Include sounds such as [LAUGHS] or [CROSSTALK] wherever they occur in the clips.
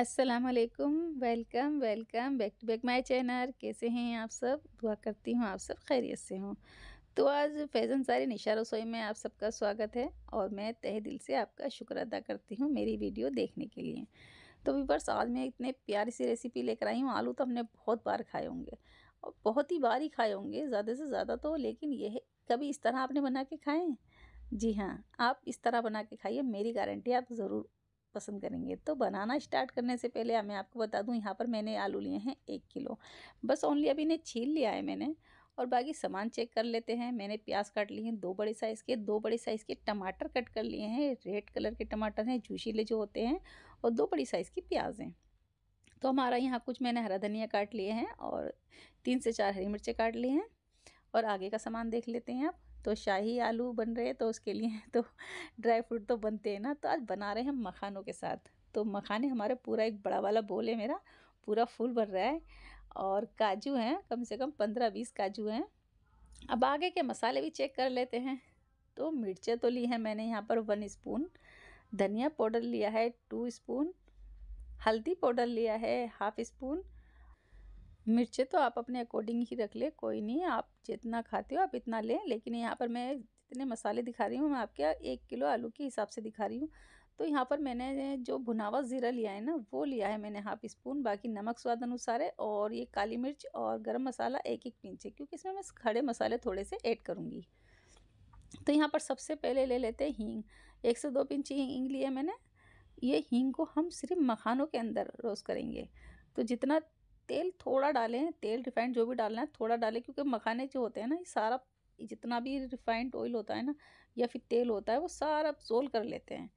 अस्सलाम वालेकुम welcome welcome back to back my channel कैसे हैं आप सब दुआ करती हूँ आप सब खैरियत से हों तो आज फैज़न सारी निशा रसोई में आप सबका स्वागत है और मैं तहे दिल से आपका शुक्र अदा करती हूँ मेरी वीडियो देखने के लिए तो वीवर्स आज मैं इतने प्यारी सी रेसिपी लेकर आई हूँ आलू तो हमने बहुत बार खाए होंगे और बहुत ही बार ही खाए होंगे ज़्यादा से ज़्यादा तो लेकिन यह कभी इस तरह आपने बना के खाएँ जी हाँ आप इस तरह बना के खाइए मेरी गारंटी आप ज़रूर पसंद करेंगे तो बनाना स्टार्ट करने से पहले मैं आपको बता दूं यहाँ पर मैंने आलू लिए हैं एक किलो बस ओनली अभी इन्हें छील लिया है मैंने और बाकी सामान चेक कर लेते हैं मैंने प्याज काट लिए हैं दो बड़े साइज़ के दो बड़े साइज़ के टमाटर कट कर लिए हैं रेड कलर के टमाटर हैं जूशीले जो होते हैं और दो बड़ी साइज़ की प्याज हैं तो हमारा यहाँ कुछ मैंने हरा धनिया काट लिए हैं और तीन से चार हरी मिर्चें काट लिए हैं और आगे का सामान देख लेते हैं आप तो शाही आलू बन रहे हैं तो उसके लिए [LAUGHS] तो ड्राई फ्रूट तो बनते हैं ना तो आज बना रहे हैं मखानों के साथ तो मखाने हमारे पूरा एक बड़ा वाला बोल है मेरा पूरा फुल भर रहा है और काजू हैं कम से कम पंद्रह बीस काजू हैं अब आगे के मसाले भी चेक कर लेते हैं तो मिर्चें तो ली हैं मैंने यहाँ पर वन स्पून धनिया पाउडर लिया है टू स्पून हल्दी पाउडर लिया है हाफ स्पून मिर्चें तो आप अपने अकॉर्डिंग ही रख ले कोई नहीं आप जितना खाते हो आप इतना लें लेकिन यहाँ पर मैं जितने मसाले दिखा रही हूँ मैं आपके एक किलो आलू के हिसाब से दिखा रही हूँ तो यहाँ पर मैंने जो भुनावा ज़ीरा लिया है ना वो लिया है मैंने हाफ स्पून बाकी नमक स्वाद अनुसार है और ये काली मिर्च और गरम मसाला एक एक पिंच है क्योंकि इसमें मैं खड़े मसाले थोड़े से ऐड करूँगी तो यहाँ पर सबसे पहले ले लेते हैं हींग एक से दो पिंच हींग लिया मैंने ये हींग को हम सिर्फ मखानों के अंदर रोस्ट करेंगे तो जितना तेल थोड़ा डालें तेल रिफाइंड जो भी डालना है थोड़ा डालें क्योंकि मखाने जो होते हैं ना ये सारा जितना भी रिफाइंड ऑयल होता है ना या फिर तेल होता है वो सारा अब्जोल कर लेते हैं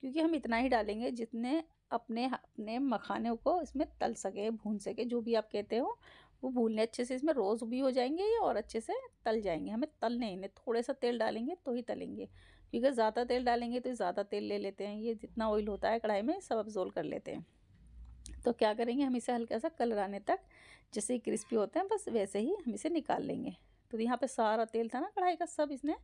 क्योंकि हम इतना ही डालेंगे जितने अपने अपने मखाने को इसमें तल सके भून सके जो भी आप कहते हो वो भूनने अच्छे से इसमें रोज़ भी हो जाएंगे या और अच्छे से तल जाएंगे हमें तलने इन्हें थोड़े सा तेल डालेंगे तो ही तलेंगे क्योंकि ज़्यादा तेल डालेंगे तो ज़्यादा तेल ले लेते हैं ये जितना ऑयल होता है कढ़ाई में सब अब्जोल कर लेते हैं तो क्या करेंगे हम इसे हल्का सा कलर आने तक जैसे ही क्रिस्पी होते हैं बस वैसे ही हम इसे निकाल लेंगे तो यहाँ पे सारा तेल था ना कढ़ाई का सब इसने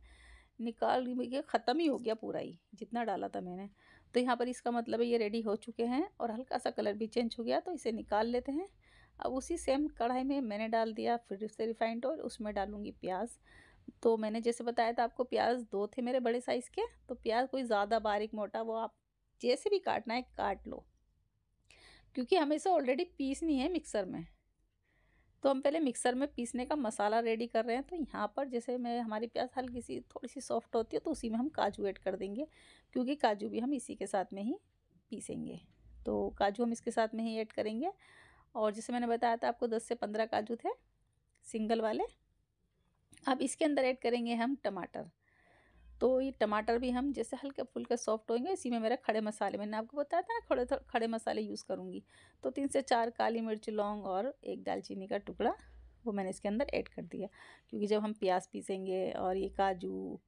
निकाल के मतलब ख़त्म ही हो गया पूरा ही जितना डाला था मैंने तो यहाँ पर इसका मतलब है ये रेडी हो चुके हैं और हल्का सा कलर भी चेंज हो गया तो इसे निकाल लेते हैं अब उसी सेम कढ़ाई में मैंने डाल दिया फिर से रिफाइंड ऑयल उसमें डालूँगी प्याज तो मैंने जैसे बताया था आपको प्याज दो थे मेरे बड़े साइज़ के तो प्याज कोई ज़्यादा बारीक मोटा वो आप जैसे भी काटना है काट लो क्योंकि हमें इसे ऑलरेडी पीसनी है मिक्सर में तो हम पहले मिक्सर में पीसने का मसाला रेडी कर रहे हैं तो यहाँ पर जैसे मैं हमारी प्याज हल्की सी थोड़ी सी सॉफ्ट होती है तो उसी में हम काजू ऐड कर देंगे क्योंकि काजू भी हम इसी के साथ में ही पीसेंगे तो काजू हम इसके साथ में ही ऐड करेंगे और जैसे मैंने बताया था आपको दस से पंद्रह काजू थे सिंगल वाले अब इसके अंदर ऐड करेंगे हम टमाटर तो ये टमाटर भी हम जैसे हल्के फुल्के सॉफ्ट होंगे इसी में मेरा खड़े मसाले मैंने आपको बताया था ना खड़े खड़े मसाले यूज़ करूँगी तो तीन से चार काली मिर्च लौंग और एक दालचीनी का टुकड़ा वो मैंने इसके अंदर ऐड कर दिया क्योंकि जब हम प्याज पीसेंगे और ये काजू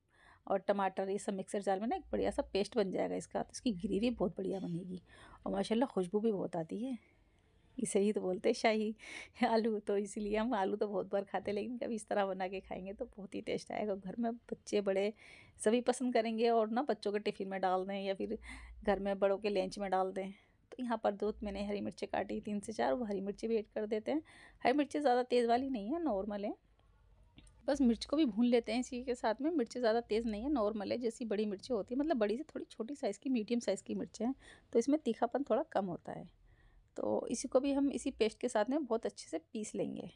और टमाटर ये सब मिक्सर जाल में ना एक बढ़िया सा पेस्ट बन जाएगा इसका तो इसकी ग्रेवी बहुत बढ़िया बनेगी और माशाल्लाह खुशबू भी बहुत आती है इसे ही तो बोलते शाही आलू तो इसीलिए हम आलू तो बहुत बार खाते हैं लेकिन कभी इस तरह बना के खाएंगे तो बहुत ही टेस्ट आएगा घर में बच्चे बड़े सभी पसंद करेंगे और ना बच्चों के टिफ़िन में डाल दें या फिर घर में बड़ों के लंच में डाल दें तो यहाँ पर दो मैंने हरी मिर्ची काटी तीन से चार वो हरी मिर्ची भी ऐड कर देते हैं हरी मिर्ची ज़्यादा तेज़ वाली नहीं है नॉर्मल है बस मिर्च को भी भून लेते हैं इसी के साथ में मिर्ची ज़्यादा तेज़ नहीं है नॉर्मल है जैसी बड़ी मिर्ची होती है मतलब बड़ी से थोड़ी छोटी साइज़ की मीडियम साइज़ की मिर्चें हैं तो इसमें तीखापन थोड़ा कम होता है तो इसी को भी हम इसी पेस्ट के साथ में बहुत अच्छे से पीस लेंगे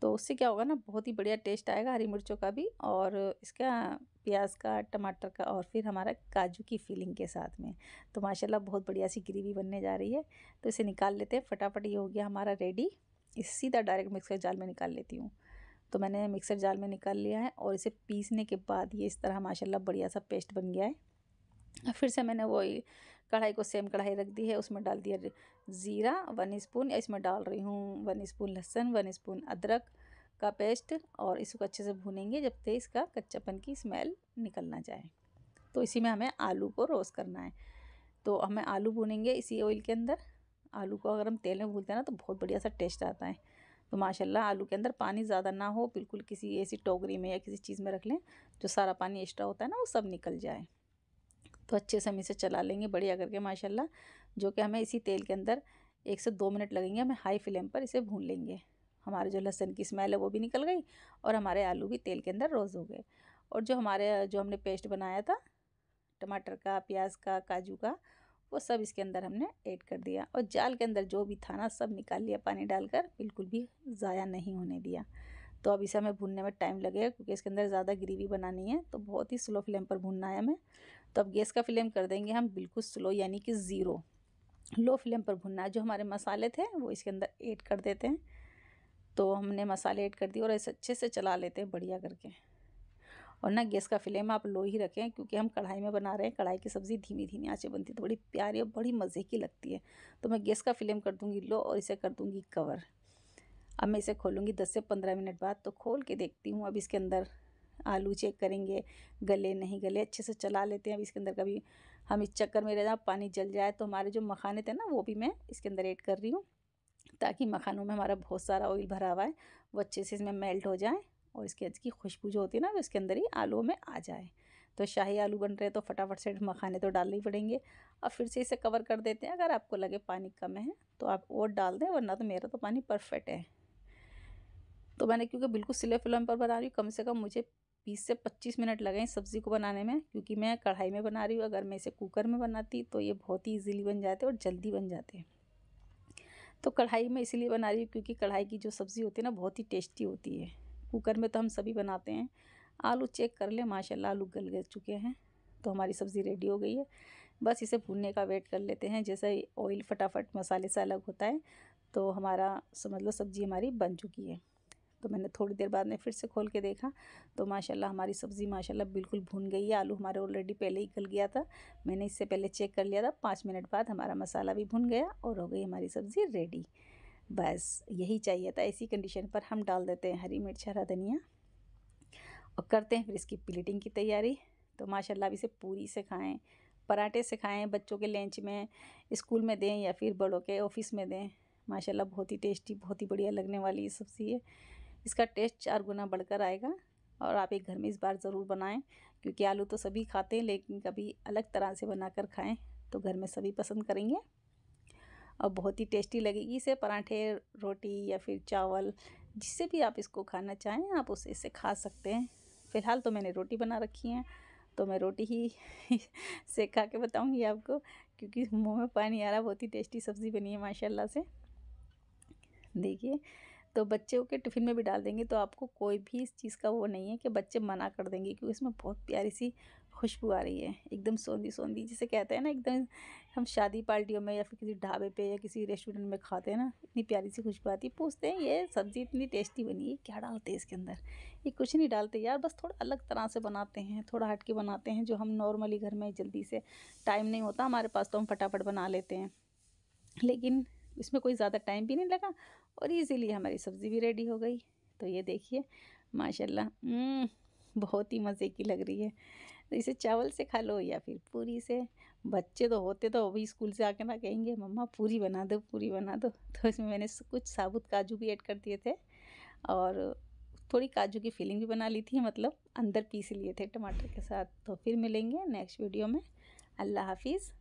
तो उससे क्या होगा ना बहुत ही बढ़िया टेस्ट आएगा हरी मिर्चों का भी और इसका प्याज का टमाटर का और फिर हमारा काजू की फीलिंग के साथ में तो माशाल्लाह बहुत बढ़िया सी ग्रेवी बनने जा रही है तो इसे निकाल लेते हैं फटाफट ये हो गया हमारा रेडी इस सीधा डायरेक्ट मिक्सर जाल में निकाल लेती हूँ तो मैंने मिक्सर जाल में निकाल लिया है और इसे पीसने के बाद ये इस तरह माशाला बढ़िया सा पेस्ट बन गया है फिर से मैंने वही कढ़ाई को सेम कढ़ाई रख दी है उसमें डाल दिया ज़ीरा वन स्पून इसमें डाल रही हूँ वन स्पून लहसुन वन स्पून अदरक का पेस्ट और इसको अच्छे से भूनेंगे जब तक इसका कच्चापन की स्मेल निकल ना जाए तो इसी में हमें आलू को रोस्ट करना है तो हमें आलू भूनेंगे इसी ऑयल के अंदर आलू को अगर हम तेल में भूनते हैं ना तो बहुत बढ़िया सा टेस्ट आता है तो माशाल्लाह आलू के अंदर पानी ज़्यादा ना हो बिल्कुल किसी ऐसी टोकरी में या किसी चीज़ में रख लें जो सारा पानी एक्स्ट्रा होता है ना वो सब निकल जाए तो अच्छे से हम इसे चला लेंगे बढ़िया करके माशाल्लाह जो कि हमें इसी तेल के अंदर एक से दो मिनट लगेंगे हमें हाई फ्लेम पर इसे भून लेंगे हमारे जो लहसन की स्मेल है वो भी निकल गई और हमारे आलू भी तेल के अंदर रोज़ हो गए और जो हमारे जो हमने पेस्ट बनाया था टमाटर का प्याज का काजू का वो सब इसके अंदर हमने ऐड कर दिया और जाल के अंदर जो भी था ना सब निकाल लिया पानी डालकर बिल्कुल भी ज़ाया नहीं होने दिया तो अब इसे हमें भूनने में टाइम लगेगा क्योंकि इसके अंदर ज़्यादा ग्रेवी बनानी है तो बहुत ही स्लो फ्लेम पर भूनना है हमें तो अब गैस का फ्लेम कर देंगे हम बिल्कुल स्लो यानी कि ज़ीरो लो फ्लेम पर भुनना जो हमारे मसाले थे वो इसके अंदर ऐड कर देते हैं तो हमने मसाले ऐड कर दिए और इसे अच्छे से चला लेते हैं बढ़िया करके और ना गैस का फ्लेम आप लो ही रखें क्योंकि हम कढ़ाई में बना रहे हैं कढ़ाई की सब्ज़ी धीमी धीमी आँचें बनती है तो बड़ी प्यारी और बड़ी मज़े की लगती है तो मैं गैस का फ्लेम कर दूँगी लो और इसे कर दूँगी कवर अब मैं इसे खोलूँगी दस से पंद्रह मिनट बाद तो खोल के देखती हूँ अब इसके अंदर आलू चेक करेंगे गले नहीं गले अच्छे से चला लेते हैं अब इसके अंदर कभी हम इस चक्कर में रह जाए पानी जल जाए तो हमारे जो मखाने थे ना वो भी मैं इसके अंदर ऐड कर रही हूँ ताकि मखानों में हमारा बहुत सारा ऑयल भरा हुआ है वो अच्छे से इसमें मेल्ट हो जाए और इसके की खुशबू जो होती है ना वो इसके अंदर ही आलू में आ जाए तो शाही आलू बन रहे तो फटाफट से मखाने तो डालने ही पड़ेंगे और फिर से इसे कवर कर देते हैं अगर आपको लगे पानी कम है तो आप और डाल दें वरना तो मेरा तो पानी परफेक्ट है तो मैंने क्योंकि बिल्कुल सिले फिल्म पर बना रही हूँ कम से कम मुझे बीस से पच्चीस मिनट लगे इस सब्ज़ी को बनाने में क्योंकि मैं कढ़ाई में बना रही हूँ अगर मैं इसे कुकर में बनाती तो ये बहुत ही ईजिली बन जाते और जल्दी बन जाते हैं तो कढ़ाई में इसीलिए बना रही हूँ क्योंकि कढ़ाई की जो सब्ज़ी होती है ना बहुत ही टेस्टी होती है कुकर में तो हम सभी बनाते हैं आलू चेक कर लें माशाल्लाह आलू गल गल चुके हैं तो हमारी सब्ज़ी रेडी हो गई है बस इसे भूनने का वेट कर लेते हैं जैसे ऑयल फटाफट मसाले से अलग होता है तो हमारा समझ लो मतलब सब्ज़ी हमारी बन चुकी है तो मैंने थोड़ी देर बाद में फिर से खोल के देखा तो माशाल्लाह हमारी सब्ज़ी माशाल्लाह बिल्कुल भुन गई है आलू हमारे ऑलरेडी पहले ही गल गया था मैंने इससे पहले चेक कर लिया था पाँच मिनट बाद हमारा मसाला भी भुन गया और हो गई हमारी सब्ज़ी रेडी बस यही चाहिए था ऐसी कंडीशन पर हम डाल देते हैं हरी मिर्च हरा धनिया और करते हैं फिर इसकी प्लेटिंग की तैयारी तो माशाल्लाह अब इसे पूरी से खाएँ पराठे से खाएँ बच्चों के लंच में स्कूल में दें या फिर बड़ों के ऑफिस में दें माशाल्लाह बहुत ही टेस्टी बहुत ही बढ़िया लगने वाली ये सब्ज़ी है इसका टेस्ट चार गुना बढ़कर आएगा और आप एक घर में इस बार ज़रूर बनाएं क्योंकि आलू तो सभी खाते हैं लेकिन कभी अलग तरह से बनाकर खाएं तो घर में सभी पसंद करेंगे और बहुत ही टेस्टी लगेगी इसे पराठे रोटी या फिर चावल जिससे भी आप इसको खाना चाहें आप उसे इसे खा सकते हैं फ़िलहाल तो मैंने रोटी बना रखी है तो मैं रोटी ही [LAUGHS] से खा के बताऊँगी आपको क्योंकि मुँह में पानी आ रहा बहुत ही टेस्टी सब्ज़ी बनी है माशाल्लाह से देखिए तो बच्चों के टिफ़िन में भी डाल देंगे तो आपको कोई भी इस चीज़ का वो नहीं है कि बच्चे मना कर देंगे क्योंकि इसमें बहुत प्यारी सी खुशबू आ रही है एकदम सोंधी सोंधी जिसे कहते हैं ना एकदम हम शादी पार्टियों में या फिर किसी ढाबे पे या किसी रेस्टोरेंट में खाते हैं ना इतनी प्यारी सी खुशबू आती है पूछते हैं ये सब्ज़ी इतनी टेस्टी बनी है क्या डालते हैं इसके अंदर ये कुछ नहीं डालते यार बस थोड़ा अलग तरह से बनाते हैं थोड़ा हटके बनाते हैं जो हम नॉर्मली घर में जल्दी से टाइम नहीं होता हमारे पास तो हम फटाफट बना लेते हैं लेकिन इसमें कोई ज़्यादा टाइम भी नहीं लगा और इजीली हमारी सब्ज़ी भी रेडी हो गई तो ये देखिए माशाल्लाह हम्म, बहुत ही मज़े की लग रही है तो इसे चावल से खा लो या फिर पूरी से बच्चे तो होते तो अभी स्कूल से आके ना कहेंगे मम्मा पूरी बना दो पूरी बना दो तो इसमें मैंने कुछ साबुत काजू भी ऐड कर दिए थे और थोड़ी काजू की फीलिंग भी बना ली थी मतलब अंदर पीस लिए थे टमाटर के साथ तो फिर मिलेंगे नेक्स्ट वीडियो में अल्लाह हाफिज़